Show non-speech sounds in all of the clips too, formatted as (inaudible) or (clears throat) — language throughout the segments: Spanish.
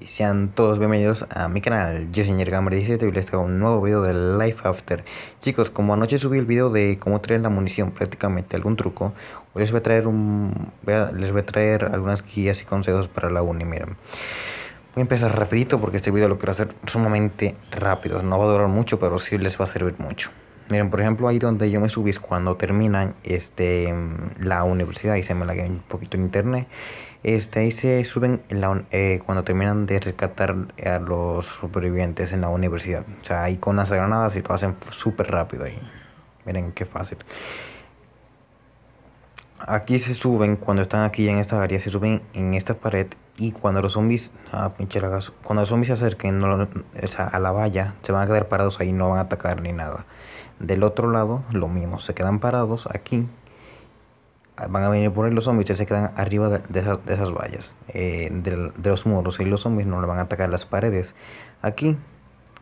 y sean todos bienvenidos a mi canal. Yo soy 17 y este les traigo un nuevo video de Life After. Chicos, como anoche subí el video de cómo traer la munición, prácticamente algún truco, hoy les voy a traer un les voy a traer algunas guías y consejos para la uni, miren. Voy a empezar rapidito porque este video lo quiero hacer sumamente rápido, no va a durar mucho, pero sí les va a servir mucho. Miren, por ejemplo, ahí donde yo me subí es cuando terminan este, la universidad, y se me la un poquito en internet. Este, ahí se suben eh, cuando terminan de rescatar a los supervivientes en la universidad. O sea, ahí con las granadas y lo hacen súper rápido ahí. Miren qué fácil. Aquí se suben, cuando están aquí en esta área, se suben en esta pared y cuando los zombies, ah, cuando los zombies se acerquen a la valla, se van a quedar parados ahí, no van a atacar ni nada. Del otro lado, lo mismo, se quedan parados aquí, ah, van a venir por ahí los zombies, y se quedan arriba de, esas, vallas, eh, de, de los muros y los zombies no le van a atacar las paredes. Aquí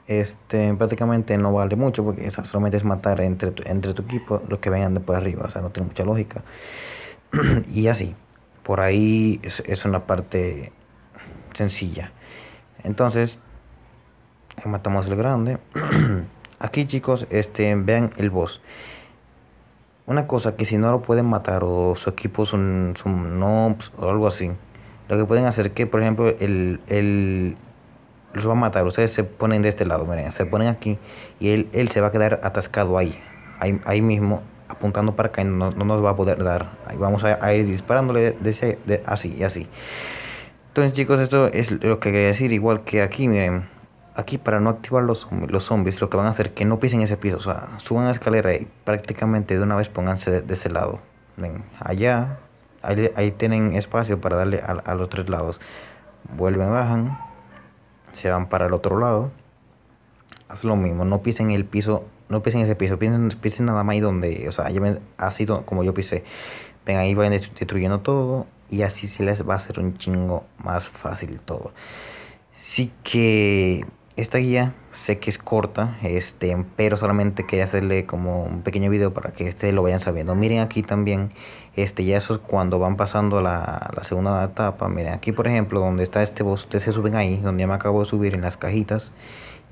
este, prácticamente no vale mucho porque solamente es matar entre tu, entre tu equipo los que vengan de por arriba, o sea, no tiene mucha lógica. (clears throat) y así, por ahí es, una parte sencilla. Entonces, matamos el grande. (clears throat) Aquí chicos, este, vean el boss. Una cosa que si no lo pueden matar o su equipo son, son pues, o algo así, lo que pueden hacer que, por ejemplo, el, el los va a matar. Ustedes se ponen de este lado, miren, se ponen aquí y él, él se va a quedar atascado ahí, ahí, mismo, apuntando para acá y no, nos va a poder dar. Ahí vamos a, ir disparándole de, de, así y así. Entonces, chicos, esto es lo que quería decir. Igual que aquí, miren, aquí para no activar los, zombies, lo que van a hacer es que no pisen ese piso, o sea, suban la escalera y prácticamente de una vez pónganse de, ese lado. Miren, allá, ahí, tienen espacio para darle a, a los tres lados. Vuelven, bajan se van para el otro lado. Haz lo mismo, no pisen el piso, no pisen ese piso, pisen, nada más ahí donde, o sea, así como yo pisé. Ven ahí, Van destruyendo todo y así se les va a hacer un chingo más fácil todo. Así que esta guía sé que es corta, este, pero solamente quería hacerle como un pequeño video para que ustedes lo vayan sabiendo. Miren aquí también, este, ya eso es cuando van pasando la, la segunda etapa. Miren aquí, por ejemplo, donde está este boss, ustedes se suben ahí, donde ya me acabo de subir en las cajitas.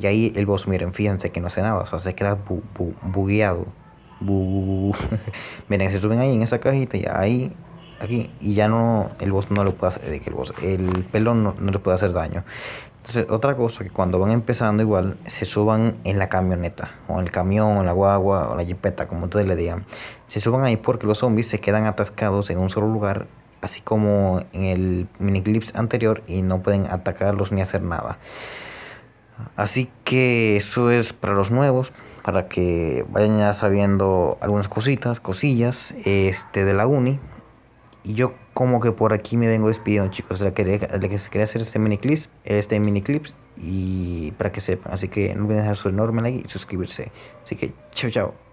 Y ahí el boss, miren, fíjense que no hace nada, o sea, se queda bugueado. (laughs) miren, se suben ahí en esa cajita y ahí aquí y ya no el boss no lo puede hacer, el, boss, el pelo no, le puede hacer daño. Entonces, otra cosa que cuando van empezando igual, se suban en la camioneta, o en el camión, o en la guagua, o la jipeta, como ustedes le digan. Se suban ahí porque los zombies se quedan atascados en un solo lugar, así como en el mini clips anterior, y no pueden atacarlos ni hacer nada. Así que eso es para los nuevos, para que vayan ya sabiendo algunas cositas, cosillas este, de la uni. Y yo como que por aquí me vengo despidiendo, chicos. la que se quería hacer este mini clip, este mini clips y para que sepan. Así que no olviden dejar su enorme like y suscribirse. Así que chao, chao.